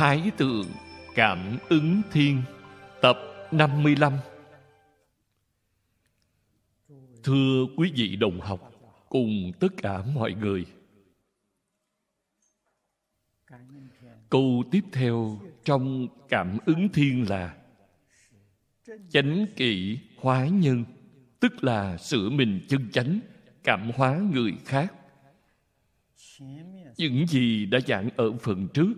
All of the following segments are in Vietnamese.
Thái Tượng Cảm ứng Thiên Tập 55 Thưa quý vị đồng học cùng tất cả mọi người Câu tiếp theo trong cảm ứng thiên là Chánh kỷ hóa nhân Tức là sửa mình chân chánh Cảm hóa người khác Những gì đã giảng ở phần trước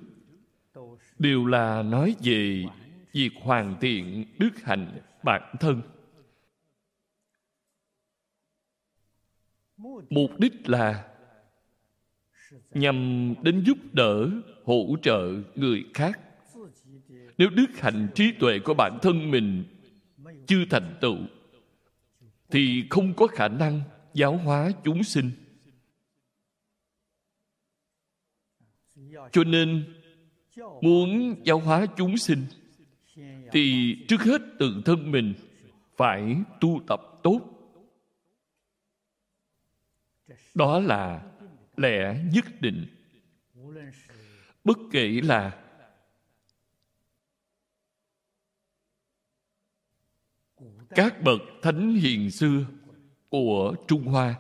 đều là nói về việc hoàn thiện đức hạnh bản thân mục đích là nhằm đến giúp đỡ hỗ trợ người khác nếu đức hạnh trí tuệ của bản thân mình chưa thành tựu thì không có khả năng giáo hóa chúng sinh cho nên muốn giáo hóa chúng sinh thì trước hết tự thân mình phải tu tập tốt đó là lẽ nhất định bất kể là các bậc thánh hiền xưa của trung hoa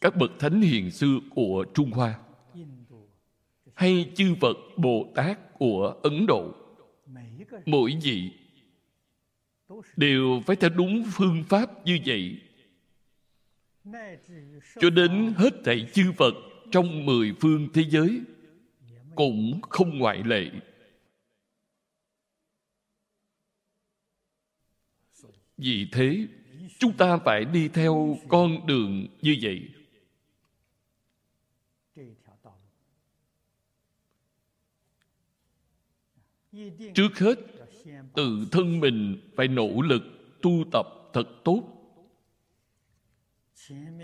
các bậc thánh hiền xưa của trung hoa hay chư Phật Bồ Tát của Ấn Độ. Mỗi vị đều phải theo đúng phương pháp như vậy. Cho đến hết thảy chư Phật trong mười phương thế giới cũng không ngoại lệ. Vì thế, chúng ta phải đi theo con đường như vậy. trước hết tự thân mình phải nỗ lực tu tập thật tốt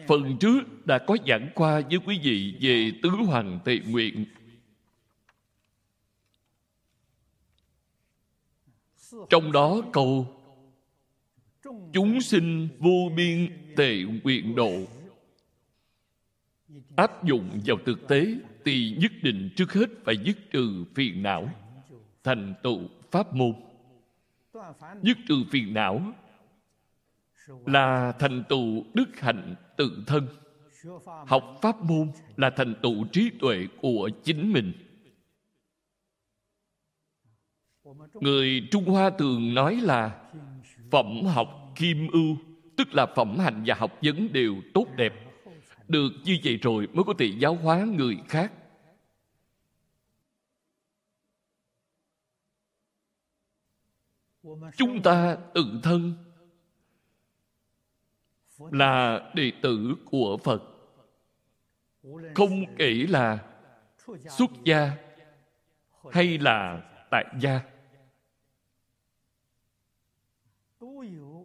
phần trước đã có giảng qua với quý vị về tứ hoàng tệ nguyện trong đó câu chúng sinh vô biên tệ nguyện độ áp dụng vào thực tế thì nhất định trước hết phải dứt trừ phiền não thành tựu pháp môn dứt trừ phiền não là thành tựu đức hạnh tự thân học pháp môn là thành tựu trí tuệ của chính mình người trung hoa thường nói là phẩm học kim ưu tức là phẩm hạnh và học vấn đều tốt đẹp được như vậy rồi mới có thể giáo hóa người khác chúng ta tự thân là đệ tử của phật không kể là xuất gia hay là tại gia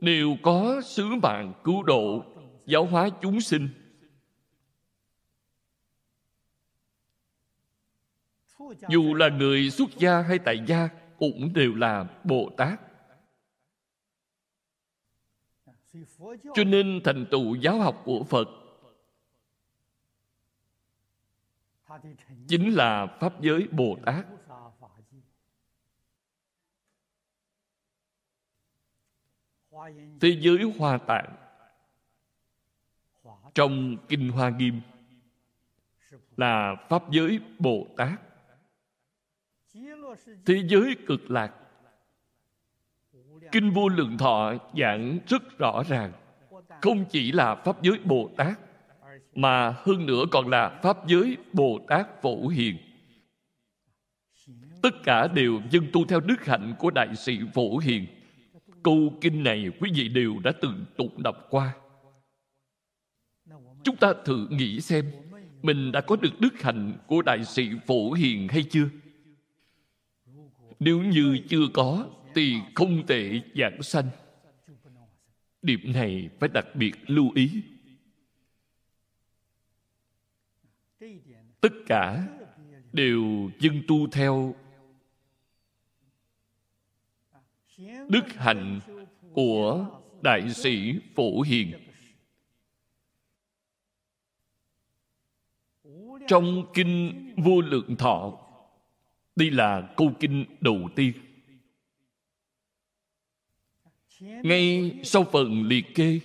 đều có sứ mạng cứu độ giáo hóa chúng sinh dù là người xuất gia hay tại gia cũng đều là bồ tát cho nên thành tựu giáo học của phật chính là pháp giới bồ tát thế giới hoa tạng trong kinh hoa nghiêm là pháp giới bồ tát thế giới cực lạc Kinh Vô Lượng Thọ giảng rất rõ ràng, không chỉ là Pháp giới Bồ Tát, mà hơn nữa còn là Pháp giới Bồ Tát Phổ Hiền. Tất cả đều dân tu theo đức hạnh của Đại sĩ Phổ Hiền. Câu kinh này quý vị đều đã từng tụng đọc qua. Chúng ta thử nghĩ xem, mình đã có được đức hạnh của Đại sĩ Phổ Hiền hay chưa? Nếu như chưa có, thì không thể giảng sanh điểm này phải đặc biệt lưu ý tất cả đều dân tu theo đức hạnh của đại sĩ phổ hiền trong kinh vô lượng thọ đây là câu kinh đầu tiên ngay sau phần liệt kê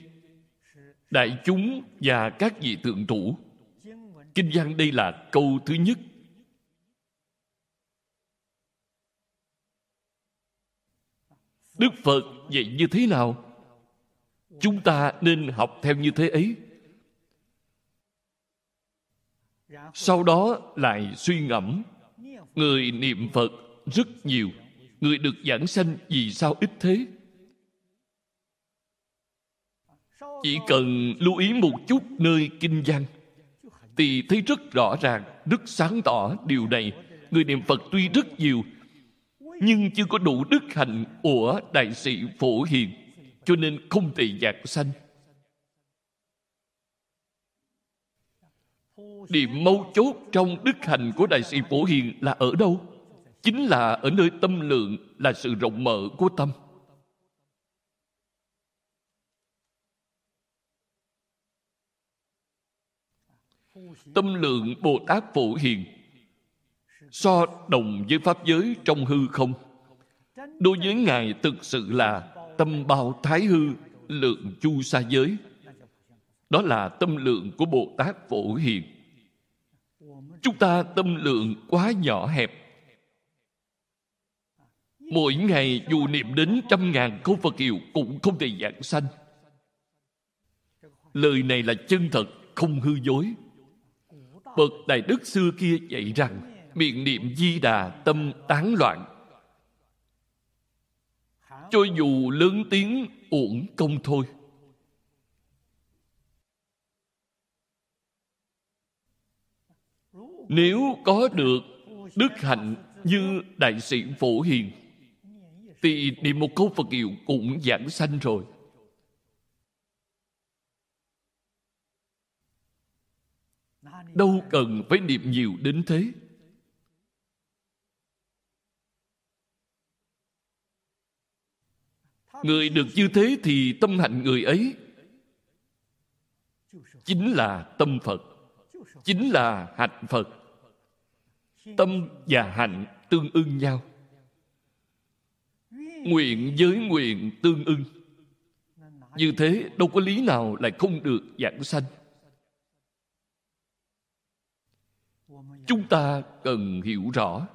đại chúng và các vị thượng thủ kinh văn đây là câu thứ nhất đức phật vậy như thế nào chúng ta nên học theo như thế ấy sau đó lại suy ngẫm người niệm phật rất nhiều người được giảng sanh vì sao ít thế chỉ cần lưu ý một chút nơi kinh văn thì thấy rất rõ ràng rất sáng tỏ điều này người niệm phật tuy rất nhiều nhưng chưa có đủ đức hạnh của đại sĩ phổ hiền cho nên không thể giảng sanh điểm mấu chốt trong đức hạnh của đại sĩ phổ hiền là ở đâu chính là ở nơi tâm lượng là sự rộng mở của tâm tâm lượng bồ tát phổ hiền so đồng với pháp giới trong hư không đối với ngài thực sự là tâm bao thái hư lượng chu sa giới đó là tâm lượng của bồ tát phổ hiền chúng ta tâm lượng quá nhỏ hẹp mỗi ngày dù niệm đến trăm ngàn câu phật hiệu cũng không thể giảng sanh lời này là chân thật không hư dối bậc đại đức xưa kia dạy rằng miệng niệm di đà tâm tán loạn cho dù lớn tiếng uổng công thôi nếu có được đức hạnh như đại sĩ phổ hiền thì niệm một câu phật hiệu cũng giảng sanh rồi đâu cần phải niệm nhiều đến thế người được như thế thì tâm hạnh người ấy chính là tâm phật chính là hạnh phật tâm và hạnh tương ưng nhau nguyện với nguyện tương ưng như thế đâu có lý nào lại không được giảng sanh chúng ta cần hiểu rõ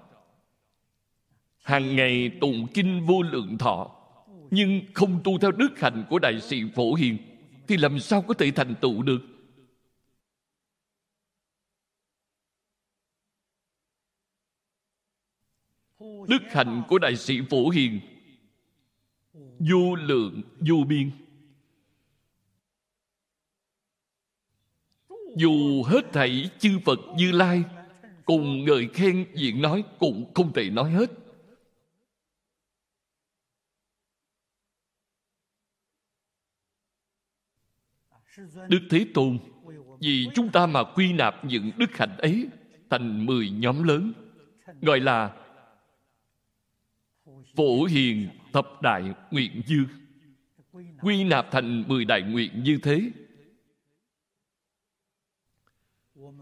hàng ngày tụng kinh vô lượng thọ nhưng không tu theo đức hạnh của đại sĩ phổ hiền thì làm sao có thể thành tựu được đức hạnh của đại sĩ phổ hiền vô lượng vô biên dù hết thảy chư Phật Như Lai cùng người khen diện nói cũng không thể nói hết. Đức Thế Tôn vì chúng ta mà quy nạp những đức hạnh ấy thành mười nhóm lớn gọi là Phổ Hiền Thập Đại Nguyện Dư quy nạp thành mười đại nguyện như thế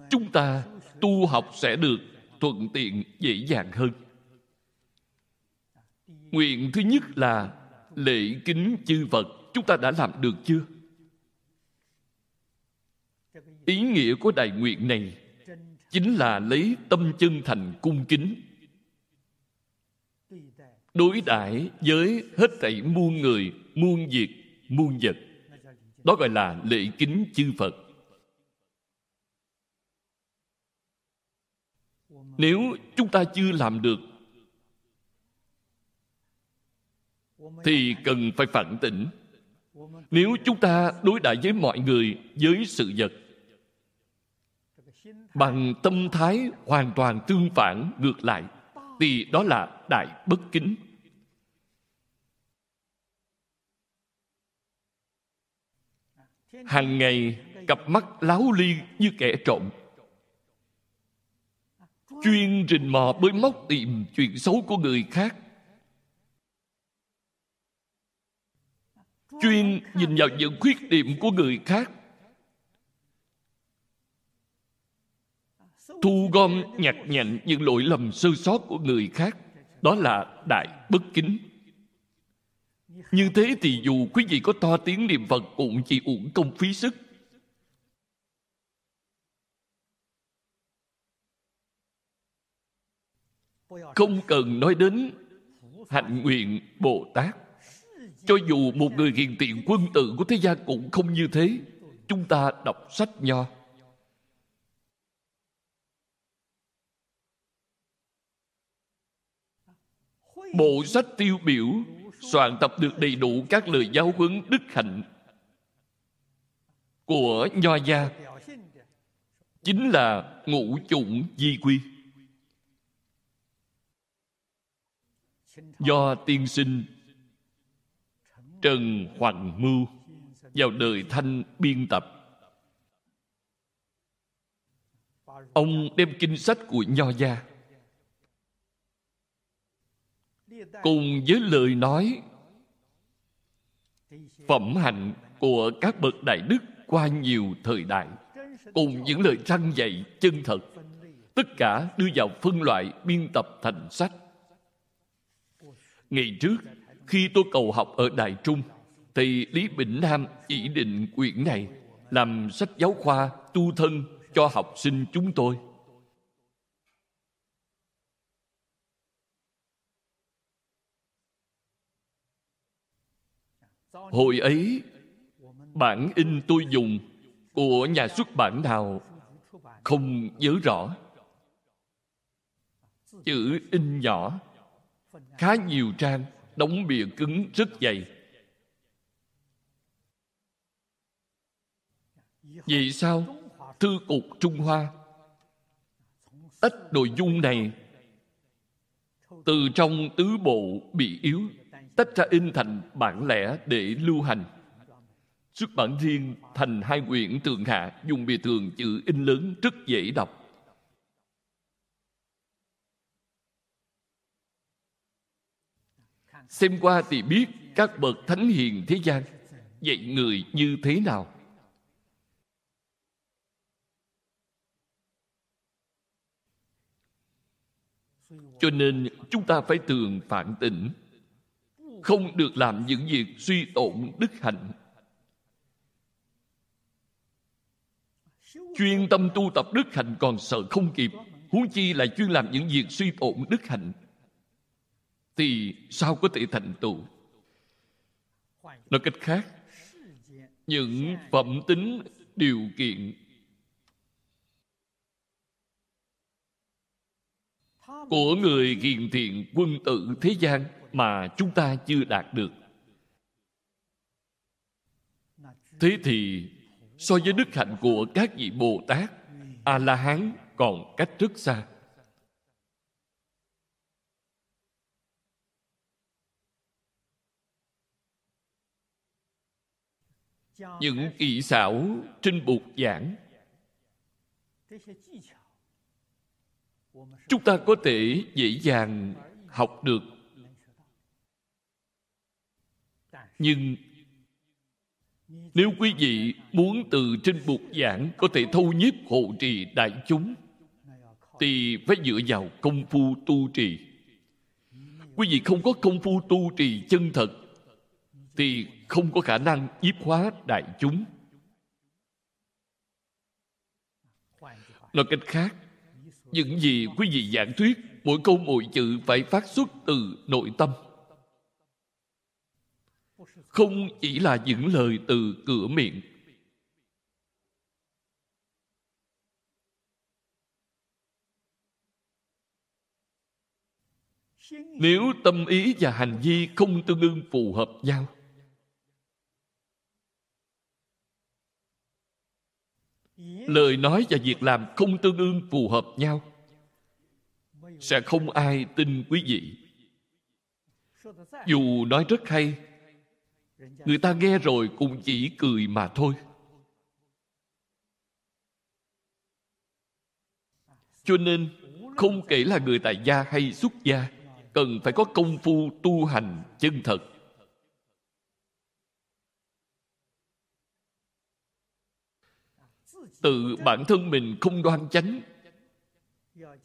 chúng ta tu học sẽ được thuận tiện dễ dàng hơn nguyện thứ nhất là lễ kính chư phật chúng ta đã làm được chưa ý nghĩa của đại nguyện này chính là lấy tâm chân thành cung kính đối đãi với hết thảy muôn người muôn việc muôn vật đó gọi là lễ kính chư phật nếu chúng ta chưa làm được thì cần phải phản tỉnh nếu chúng ta đối đãi với mọi người với sự vật bằng tâm thái hoàn toàn tương phản ngược lại thì đó là đại bất kính hàng ngày cặp mắt láo ly như kẻ trộm chuyên rình mò bới móc tìm chuyện xấu của người khác chuyên nhìn vào những khuyết điểm của người khác thu gom nhặt nhạnh những lỗi lầm sơ sót của người khác đó là đại bất kính như thế thì dù quý vị có to tiếng niệm phật cũng chỉ uổng công phí sức không cần nói đến hạnh nguyện bồ tát cho dù một người hiền tiện quân tử của thế gian cũng không như thế chúng ta đọc sách nho bộ sách tiêu biểu soạn tập được đầy đủ các lời giáo huấn đức hạnh của nho gia chính là ngũ chủng di quy do tiên sinh Trần Hoàng Mưu vào đời Thanh biên tập. Ông đem kinh sách của Nho Gia cùng với lời nói phẩm hạnh của các bậc đại đức qua nhiều thời đại cùng những lời răn dạy chân thật tất cả đưa vào phân loại biên tập thành sách Ngày trước, khi tôi cầu học ở đại Trung, thì Lý Bỉnh Nam chỉ định quyển này làm sách giáo khoa tu thân cho học sinh chúng tôi. Hồi ấy, bản in tôi dùng của nhà xuất bản nào không nhớ rõ. Chữ in nhỏ khá nhiều trang đóng bìa cứng rất dày Vì sao thư cục Trung Hoa ít nội dung này từ trong tứ bộ bị yếu tách ra in thành bản lẻ để lưu hành xuất bản riêng thành hai quyển tường hạ dùng bìa thường chữ in lớn rất dễ đọc xem qua thì biết các bậc thánh hiền thế gian dạy người như thế nào cho nên chúng ta phải tường phản tỉnh không được làm những việc suy tổn đức hạnh chuyên tâm tu tập đức hạnh còn sợ không kịp huống chi là chuyên làm những việc suy tổn đức hạnh thì sao có thể thành tựu nói cách khác những phẩm tính điều kiện của người hiền thiện quân tử thế gian mà chúng ta chưa đạt được thế thì so với đức hạnh của các vị bồ tát a la hán còn cách rất xa những kỹ xảo trên buộc giảng chúng ta có thể dễ dàng học được nhưng nếu quý vị muốn từ trên bục giảng có thể thâu nhiếp hộ trì đại chúng thì phải dựa vào công phu tu trì quý vị không có công phu tu trì chân thật thì không có khả năng nhiếp hóa đại chúng nói cách khác những gì quý vị giảng thuyết mỗi câu mỗi chữ phải phát xuất từ nội tâm không chỉ là những lời từ cửa miệng nếu tâm ý và hành vi không tương đương phù hợp nhau lời nói và việc làm không tương ương phù hợp nhau sẽ không ai tin quý vị dù nói rất hay người ta nghe rồi cũng chỉ cười mà thôi cho nên không kể là người tại gia hay xuất gia cần phải có công phu tu hành chân thật tự bản thân mình không đoan chánh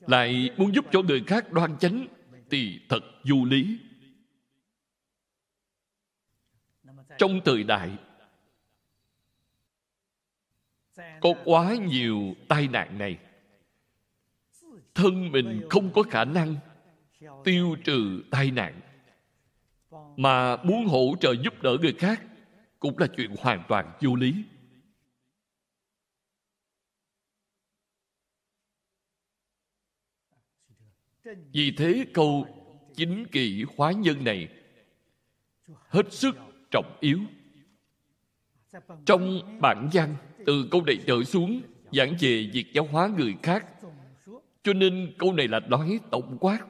lại muốn giúp cho người khác đoan chánh thì thật vô lý trong thời đại có quá nhiều tai nạn này thân mình không có khả năng tiêu trừ tai nạn mà muốn hỗ trợ giúp đỡ người khác cũng là chuyện hoàn toàn vô lý Vì thế câu chính kỷ hóa nhân này hết sức trọng yếu. Trong bản văn, từ câu này trở xuống giảng về việc giáo hóa người khác. Cho nên câu này là nói tổng quát.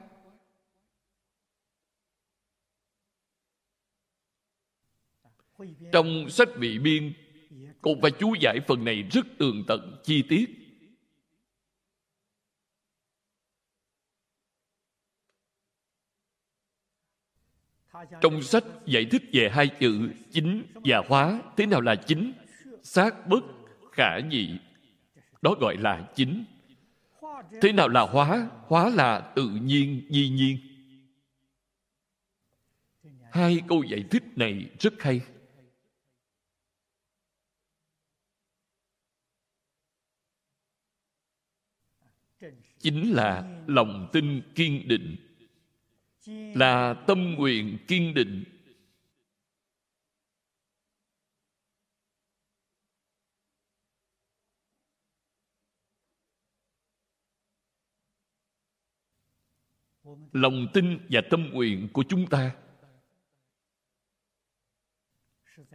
Trong sách bị biên, cũng phải chú giải phần này rất tường tận, chi tiết trong sách giải thích về hai chữ chính và hóa thế nào là chính xác bất khả nhị đó gọi là chính thế nào là hóa hóa là tự nhiên di nhiên hai câu giải thích này rất hay chính là lòng tin kiên định là tâm nguyện kiên định lòng tin và tâm nguyện của chúng ta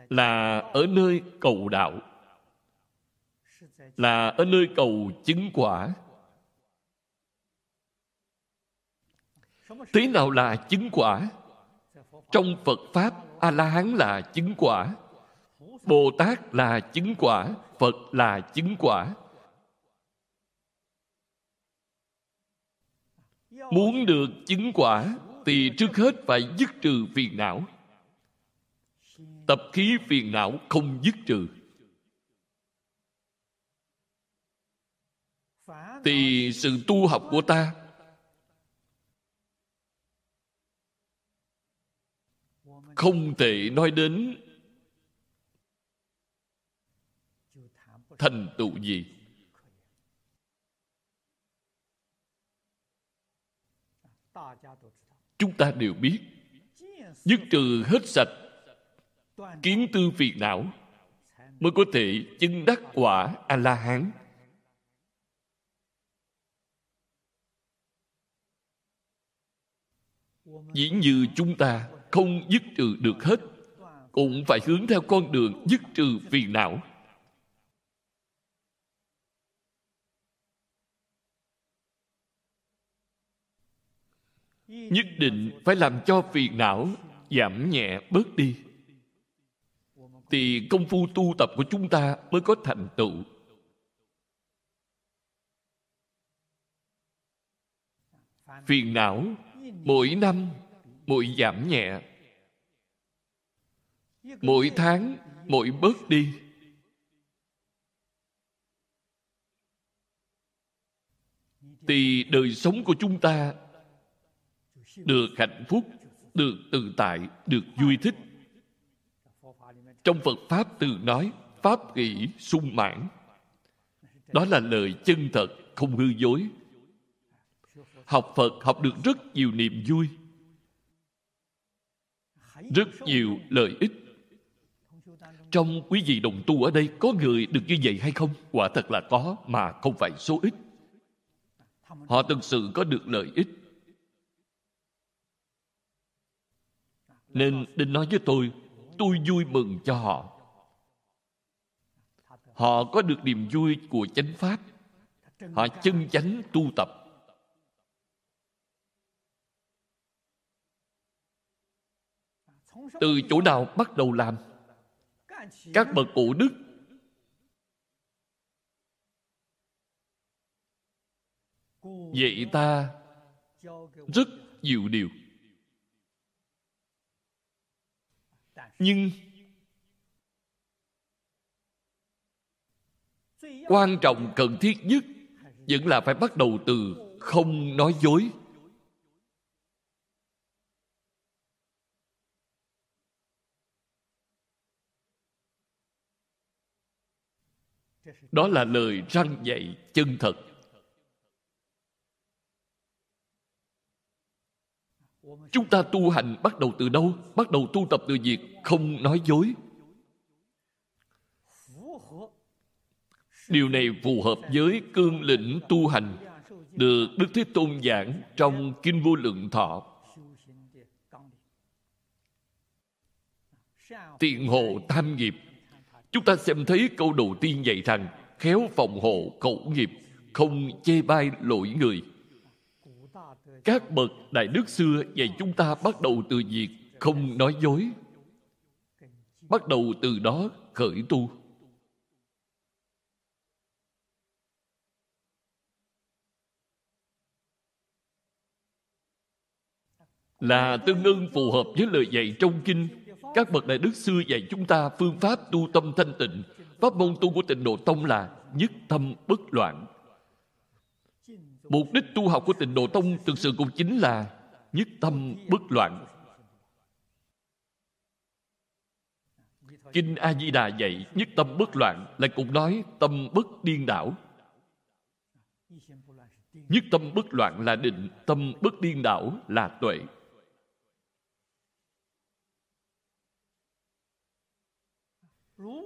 là ở nơi cầu đạo là ở nơi cầu chứng quả thế nào là chứng quả trong phật pháp a la hán là chứng quả bồ tát là chứng quả phật là chứng quả muốn được chứng quả thì trước hết phải dứt trừ phiền não tập khí phiền não không dứt trừ thì sự tu học của ta không thể nói đến thành tựu gì chúng ta đều biết dứt trừ hết sạch kiến tư phiền não mới có thể chứng đắc quả a la hán dĩ như chúng ta không dứt trừ được hết cũng phải hướng theo con đường dứt trừ phiền não nhất định phải làm cho phiền não giảm nhẹ bớt đi thì công phu tu tập của chúng ta mới có thành tựu phiền não mỗi năm mỗi giảm nhẹ mỗi tháng mỗi bớt đi thì đời sống của chúng ta được hạnh phúc được tự tại được vui thích trong phật pháp từ nói pháp kỷ sung mãn đó là lời chân thật không hư dối học phật học được rất nhiều niềm vui rất nhiều lợi ích trong quý vị đồng tu ở đây có người được như vậy hay không quả thật là có mà không phải số ít họ thực sự có được lợi ích nên đinh nói với tôi tôi vui mừng cho họ họ có được niềm vui của chánh pháp họ chân chánh tu tập từ chỗ nào bắt đầu làm các bậc cụ đức dạy ta rất nhiều điều nhưng quan trọng cần thiết nhất vẫn là phải bắt đầu từ không nói dối đó là lời răng dạy chân thật chúng ta tu hành bắt đầu từ đâu bắt đầu tu tập từ việc không nói dối điều này phù hợp với cương lĩnh tu hành được đức thế tôn giảng trong kinh vô lượng thọ tiện hộ tam nghiệp Chúng ta xem thấy câu đầu tiên dạy rằng khéo phòng hộ khẩu nghiệp, không chê bai lỗi người. Các bậc đại đức xưa dạy chúng ta bắt đầu từ việc không nói dối. Bắt đầu từ đó khởi tu. là tương ưng phù hợp với lời dạy trong kinh các bậc đại đức xưa dạy chúng ta phương pháp tu tâm thanh tịnh pháp môn tu của tịnh độ tông là nhất tâm bất loạn mục đích tu học của tịnh độ tông thực sự cũng chính là nhất tâm bất loạn kinh a di đà dạy nhất tâm bất loạn lại cũng nói tâm bất điên đảo nhất tâm bất loạn là định tâm bất điên đảo là tuệ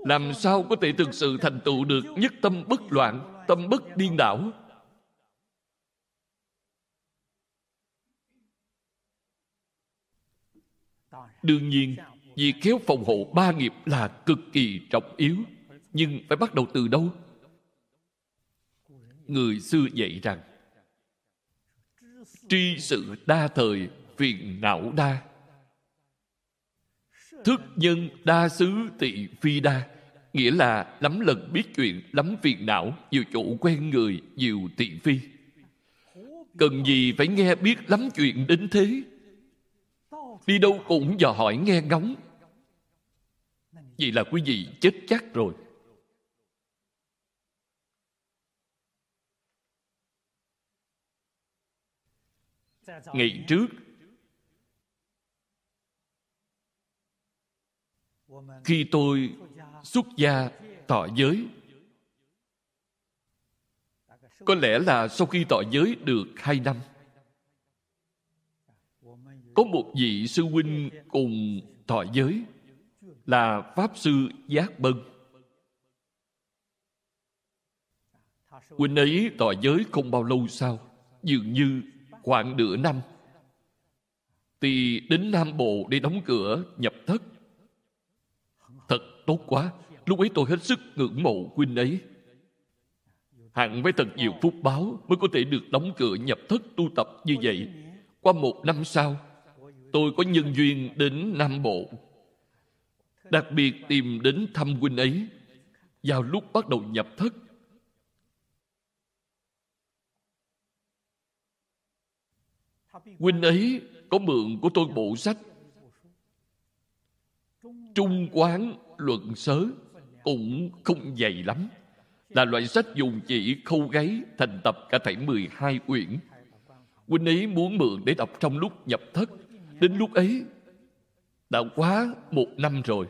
làm sao có thể thực sự thành tựu được nhất tâm bất loạn tâm bất điên đảo đương nhiên việc khéo phòng hộ ba nghiệp là cực kỳ trọng yếu nhưng phải bắt đầu từ đâu người xưa dạy rằng tri sự đa thời phiền não đa thức nhân đa xứ tỳ phi đa nghĩa là lắm lần biết chuyện lắm phiền não nhiều chỗ quen người nhiều tỵ phi cần gì phải nghe biết lắm chuyện đến thế đi đâu cũng dò hỏi nghe ngóng vậy là quý vị chết chắc rồi ngày trước khi tôi xuất gia tọa giới có lẽ là sau khi tọa giới được hai năm có một vị sư huynh cùng tọa giới là pháp sư giác bân huynh ấy tọa giới không bao lâu sau dường như khoảng nửa năm thì đến nam bộ để đóng cửa nhập thất tốt quá lúc ấy tôi hết sức ngưỡng mộ huynh ấy hạng mấy thật nhiều phúc báo mới có thể được đóng cửa nhập thất tu tập như vậy qua một năm sau tôi có nhân duyên đến nam bộ đặc biệt tìm đến thăm huynh ấy vào lúc bắt đầu nhập thất huynh ấy có mượn của tôi bộ sách Trung Quán Luận Sớ cũng không dày lắm. Là loại sách dùng chỉ khâu gáy thành tập cả thảy 12 quyển Huynh ấy muốn mượn để đọc trong lúc nhập thất. Đến lúc ấy đã quá một năm rồi.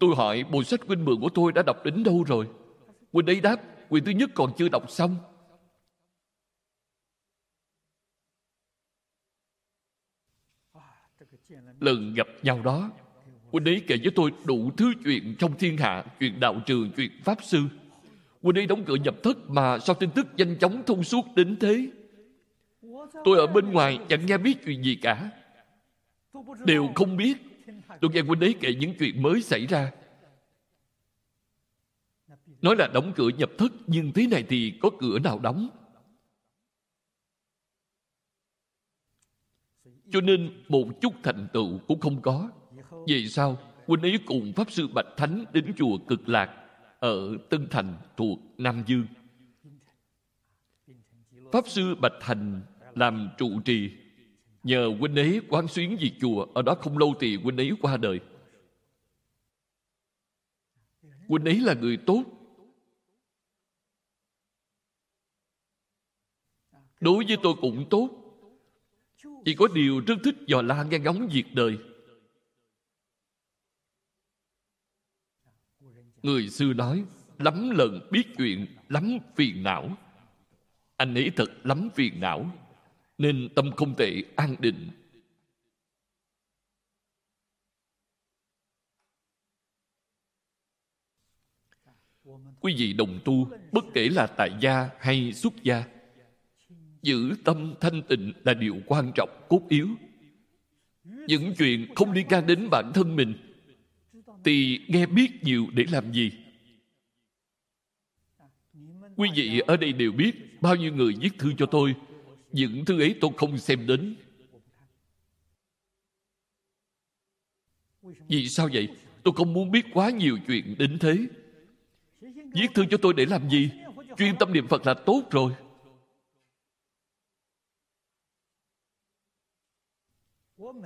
Tôi hỏi bộ sách huynh mượn của tôi đã đọc đến đâu rồi? Huynh ấy đáp, quyển thứ nhất còn chưa đọc xong lần gặp nhau đó huynh ấy kể với tôi đủ thứ chuyện trong thiên hạ chuyện đạo trường chuyện pháp sư huynh ấy đóng cửa nhập thất mà sau tin tức nhanh chóng thông suốt đến thế tôi ở bên ngoài chẳng nghe biết chuyện gì cả đều không biết tôi nghe huynh ấy kể những chuyện mới xảy ra nói là đóng cửa nhập thất nhưng thế này thì có cửa nào đóng cho nên một chút thành tựu cũng không có về sao? huynh ấy cùng pháp sư bạch thánh đến chùa cực lạc ở tân thành thuộc nam dương pháp sư bạch thành làm trụ trì nhờ huynh ấy quán xuyến việc chùa ở đó không lâu thì huynh ấy qua đời huynh ấy là người tốt đối với tôi cũng tốt chỉ có điều rất thích dò la nghe ngóng việc đời. Người xưa nói, lắm lần biết chuyện, lắm phiền não. Anh ấy thật lắm phiền não, nên tâm không thể an định. Quý vị đồng tu, bất kể là tại gia hay xuất gia, giữ tâm thanh tịnh là điều quan trọng cốt yếu những chuyện không liên quan đến bản thân mình thì nghe biết nhiều để làm gì quý vị ở đây đều biết bao nhiêu người viết thư cho tôi những thứ ấy tôi không xem đến vì sao vậy tôi không muốn biết quá nhiều chuyện đến thế viết thư cho tôi để làm gì chuyên tâm niệm phật là tốt rồi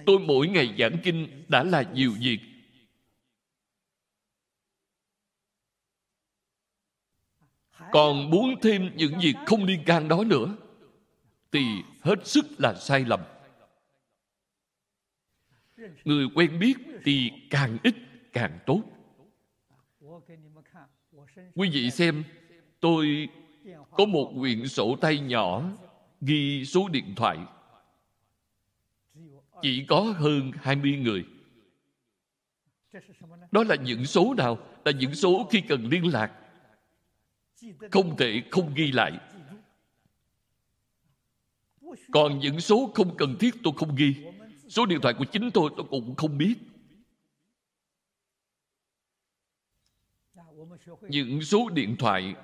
tôi mỗi ngày giảng kinh đã là nhiều việc còn muốn thêm những việc không liên can đó nữa thì hết sức là sai lầm người quen biết thì càng ít càng tốt quý vị xem tôi có một quyển sổ tay nhỏ ghi số điện thoại chỉ có hơn 20 người. Đó là những số nào? Là những số khi cần liên lạc. Không thể không ghi lại. Còn những số không cần thiết tôi không ghi. Số điện thoại của chính tôi tôi cũng không biết. Những số điện thoại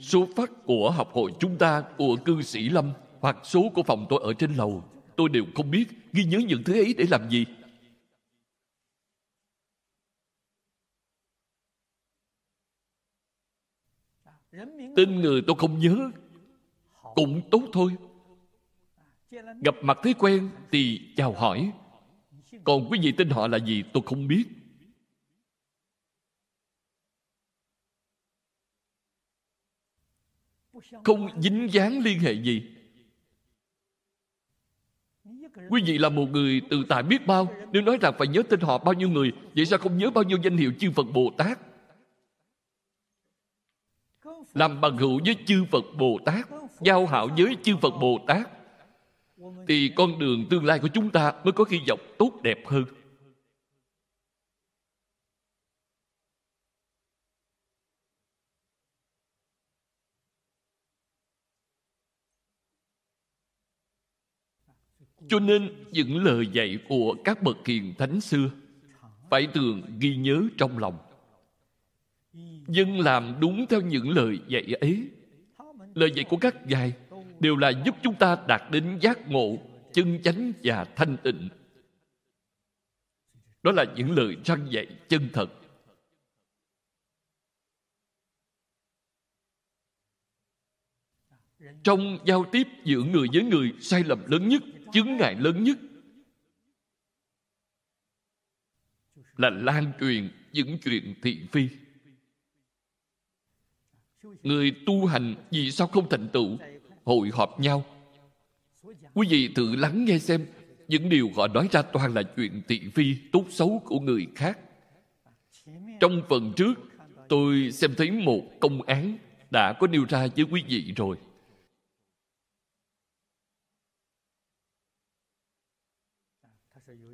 số phát của học hội chúng ta của cư sĩ Lâm hoặc số của phòng tôi ở trên lầu tôi đều không biết ghi nhớ những thứ ấy để làm gì tên người tôi không nhớ cũng tốt thôi gặp mặt thấy quen thì chào hỏi còn quý vị tên họ là gì tôi không biết không dính dáng liên hệ gì Quý vị là một người tự tại biết bao Nếu nói rằng phải nhớ tên họ bao nhiêu người Vậy sao không nhớ bao nhiêu danh hiệu chư Phật Bồ Tát Làm bằng hữu với chư Phật Bồ Tát Giao hảo với chư Phật Bồ Tát Thì con đường tương lai của chúng ta Mới có hy vọng tốt đẹp hơn Cho nên những lời dạy của các bậc hiền thánh xưa phải thường ghi nhớ trong lòng. Dân làm đúng theo những lời dạy ấy. Lời dạy của các ngài đều là giúp chúng ta đạt đến giác ngộ, chân chánh và thanh tịnh. Đó là những lời răng dạy chân thật. Trong giao tiếp giữa người với người, sai lầm lớn nhất chứng ngại lớn nhất là lan truyền những chuyện thị phi người tu hành vì sao không thành tựu hội họp nhau quý vị tự lắng nghe xem những điều họ nói ra toàn là chuyện thị phi tốt xấu của người khác trong phần trước tôi xem thấy một công án đã có nêu ra với quý vị rồi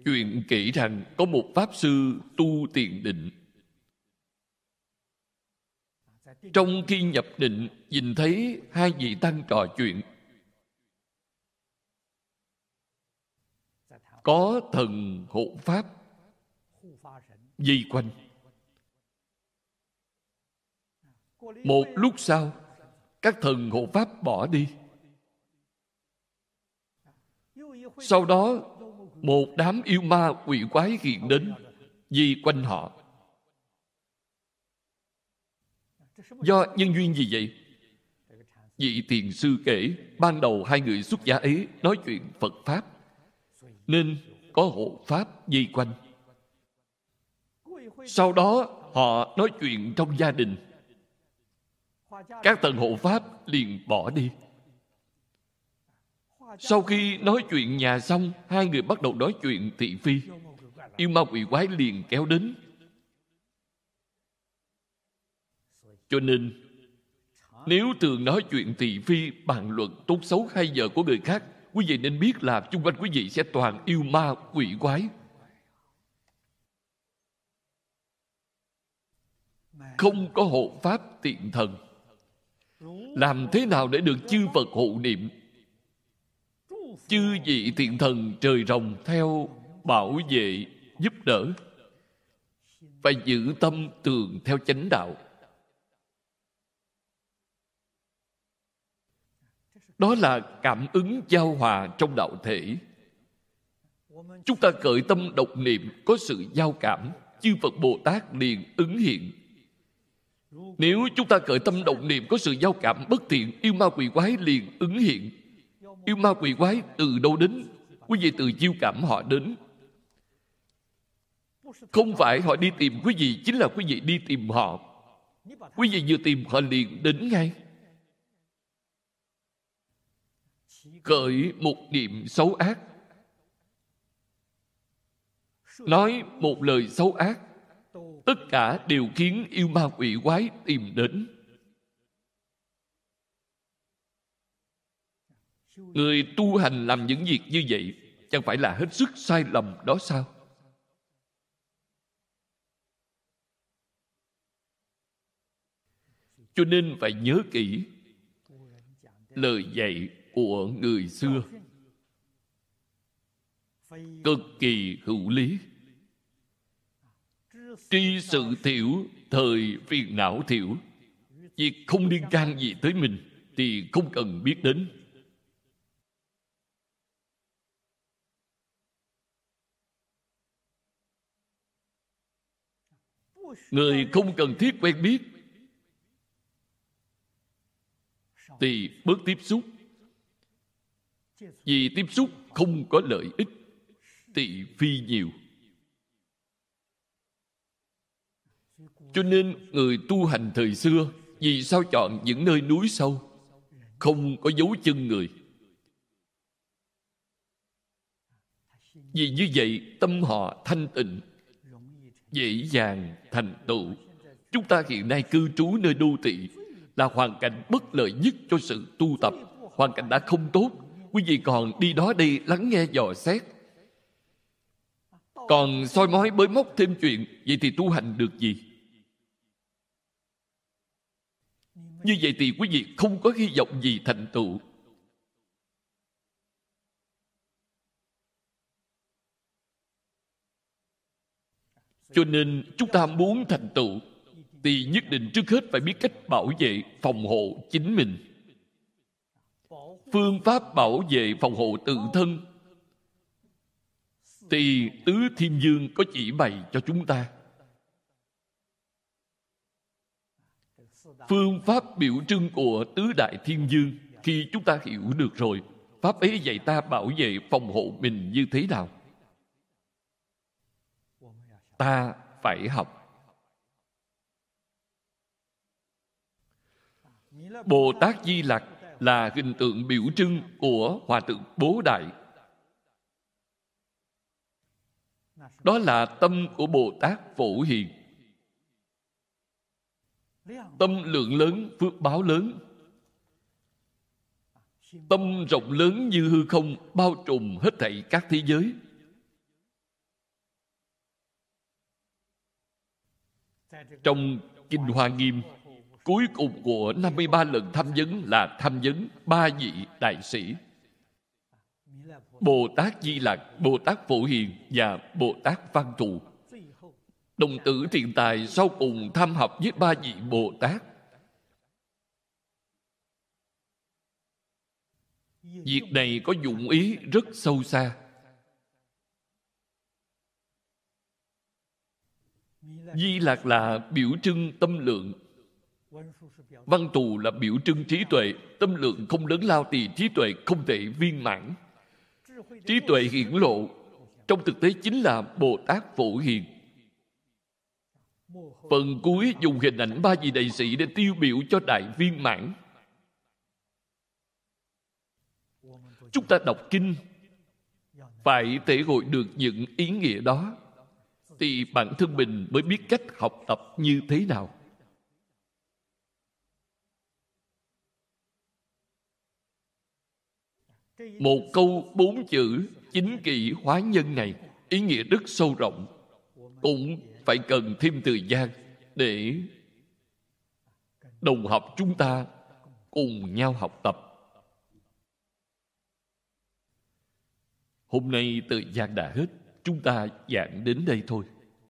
chuyện kể rằng có một pháp sư tu tiền định trong khi nhập định nhìn thấy hai vị tăng trò chuyện có thần hộ pháp dây quanh một lúc sau các thần hộ pháp bỏ đi sau đó một đám yêu ma quỷ quái hiện đến di quanh họ do nhân duyên gì vậy vị tiền sư kể ban đầu hai người xuất gia ấy nói chuyện phật pháp nên có hộ pháp di quanh sau đó họ nói chuyện trong gia đình các tầng hộ pháp liền bỏ đi sau khi nói chuyện nhà xong, hai người bắt đầu nói chuyện thị phi. Yêu ma quỷ quái liền kéo đến. Cho nên, nếu thường nói chuyện thị phi, bàn luận tốt xấu hay giờ của người khác, quý vị nên biết là chung quanh quý vị sẽ toàn yêu ma quỷ quái. Không có hộ pháp tiện thần. Làm thế nào để được chư Phật hộ niệm chư vị thiện thần trời rồng theo bảo vệ giúp đỡ phải giữ tâm tường theo chánh đạo đó là cảm ứng giao hòa trong đạo thể chúng ta cởi tâm độc niệm có sự giao cảm chư phật bồ tát liền ứng hiện nếu chúng ta cởi tâm động niệm có sự giao cảm bất thiện yêu ma quỷ quái liền ứng hiện Yêu ma quỷ quái từ đâu đến? Quý vị từ chiêu cảm họ đến. Không phải họ đi tìm quý vị, chính là quý vị đi tìm họ. Quý vị vừa tìm họ liền đến ngay. Cởi một niệm xấu ác. Nói một lời xấu ác. Tất cả đều khiến yêu ma quỷ quái tìm đến người tu hành làm những việc như vậy chẳng phải là hết sức sai lầm đó sao cho nên phải nhớ kỹ lời dạy của người xưa cực kỳ hữu lý tri sự thiểu thời phiền não thiểu việc không liên can gì tới mình thì không cần biết đến người không cần thiết quen biết thì bớt tiếp xúc vì tiếp xúc không có lợi ích tỵ phi nhiều cho nên người tu hành thời xưa vì sao chọn những nơi núi sâu không có dấu chân người vì như vậy tâm họ thanh tịnh dễ dàng thành tựu chúng ta hiện nay cư trú nơi đô thị là hoàn cảnh bất lợi nhất cho sự tu tập hoàn cảnh đã không tốt quý vị còn đi đó đi lắng nghe dò xét còn soi mói bới móc thêm chuyện vậy thì tu hành được gì như vậy thì quý vị không có hy vọng gì thành tựu cho nên chúng ta muốn thành tựu thì nhất định trước hết phải biết cách bảo vệ phòng hộ chính mình phương pháp bảo vệ phòng hộ tự thân thì tứ thiên dương có chỉ bày cho chúng ta phương pháp biểu trưng của tứ đại thiên dương khi chúng ta hiểu được rồi pháp ấy dạy ta bảo vệ phòng hộ mình như thế nào ta phải học bồ tát di lặc là hình tượng biểu trưng của hòa thượng bố đại đó là tâm của bồ tát phổ hiền tâm lượng lớn phước báo lớn tâm rộng lớn như hư không bao trùm hết thảy các thế giới trong Kinh Hoa Nghiêm, cuối cùng của 53 lần tham vấn là tham vấn ba vị đại sĩ. Bồ Tát Di Lặc, Bồ Tát Phổ Hiền và Bồ Tát Văn Thù. Đồng tử thiện tài sau cùng tham học với ba vị Bồ Tát. Việc này có dụng ý rất sâu xa. Di lạc là biểu trưng tâm lượng. Văn tù là biểu trưng trí tuệ. Tâm lượng không lớn lao thì trí tuệ không thể viên mãn. Trí tuệ hiển lộ trong thực tế chính là Bồ Tát Phổ Hiền. Phần cuối dùng hình ảnh ba vị đại sĩ để tiêu biểu cho đại viên mãn. Chúng ta đọc kinh phải thể hội được những ý nghĩa đó thì bản thân mình mới biết cách học tập như thế nào một câu bốn chữ chính kỷ hóa nhân này ý nghĩa rất sâu rộng cũng phải cần thêm thời gian để đồng học chúng ta cùng nhau học tập hôm nay thời gian đã hết chúng ta giảng đến đây thôi